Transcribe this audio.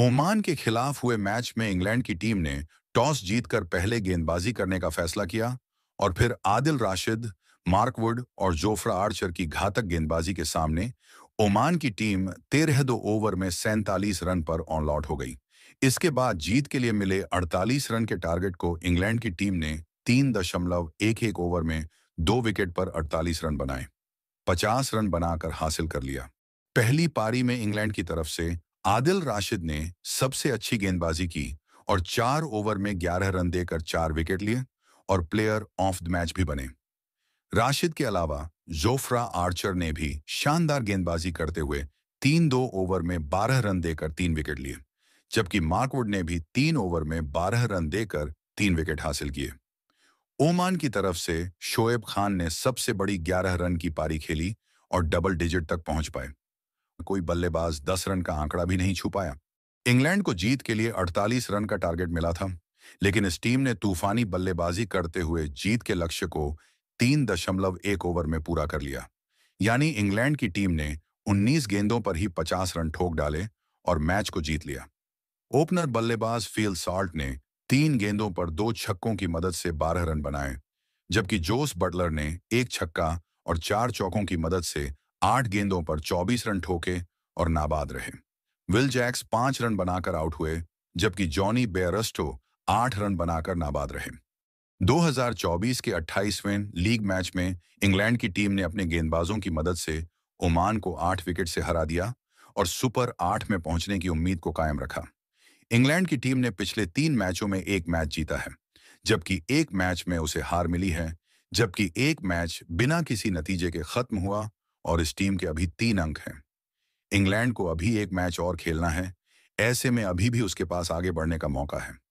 Oman के खिलाफ हुए मैच में इंग्लैंड की टीम ने टॉस जीतकर पहले गेंदबाजी करने का फैसला किया और फिर आदिल राशिद मार्कवुड और जोफ्रा आर्चर की घातक गेंदबाजी के सामने ओमान की टीम तेरह दो ओवर में सैंतालीस रन पर लॉट हो गई इसके बाद जीत के लिए मिले 48 रन के टारगेट को इंग्लैंड की टीम ने तीन दशमलव एक एक ओवर में दो विकेट पर 48 रन बनाए 50 रन बनाकर हासिल कर लिया पहली पारी में इंग्लैंड की तरफ से आदिल राशिद ने सबसे अच्छी गेंदबाजी की और चार ओवर में 11 रन देकर चार विकेट लिए और प्लेयर ऑफ द मैच भी बने राशिद के अलावा जोफ्रा आर्चर ने भी शानदार गेंदबाजी करते हुए तीन दो ओवर में 12 रन देकर तीन विकेट लिए जबकि मार्कवुड ने भी तीन ओवर में 12 रन देकर तीन विकेट हासिल किए ओमान की तरफ से शोएब खान ने सबसे बड़ी 11 रन की पारी खेली और डबल डिजिट तक पहुंच पाए कोई बल्लेबाज 10 रन का आंकड़ा भी नहीं छू पाया इंग्लैंड को जीत के लिए 48 रन का टारगेट मिला था लेकिन इस टीम ने तूफानी बल्लेबाजी करते हुए जीत के लक्ष्य को तीन दशमलव एक ओवर में पूरा कर लिया यानी इंग्लैंड की टीम ने 19 गेंदों पर ही 50 रन ठोक डाले और मैच को जीत लिया ओपनर बल्लेबाज फील सॉल्ट ने तीन गेंदों पर दो छक्कों की मदद से 12 रन बनाए जबकि जोस बटलर ने एक छक्का और चार चौकों की मदद से आठ गेंदों पर 24 रन ठोके और नाबाद रहे विल जैक्स पांच रन बनाकर आउट हुए जबकि जॉनी बेरस्टो आठ रन बनाकर नाबाद रहे 2024 के 28वें लीग मैच में इंग्लैंड की टीम ने अपने गेंदबाजों की मदद से ओमान को आठ विकेट से हरा दिया और सुपर आठ में पहुंचने की उम्मीद को कायम रखा इंग्लैंड की टीम ने पिछले तीन मैचों में एक मैच जीता है जबकि एक मैच में उसे हार मिली है जबकि एक मैच बिना किसी नतीजे के खत्म हुआ और इस टीम के अभी तीन अंक हैं इंग्लैंड को अभी एक मैच और खेलना है ऐसे में अभी भी उसके पास आगे बढ़ने का मौका है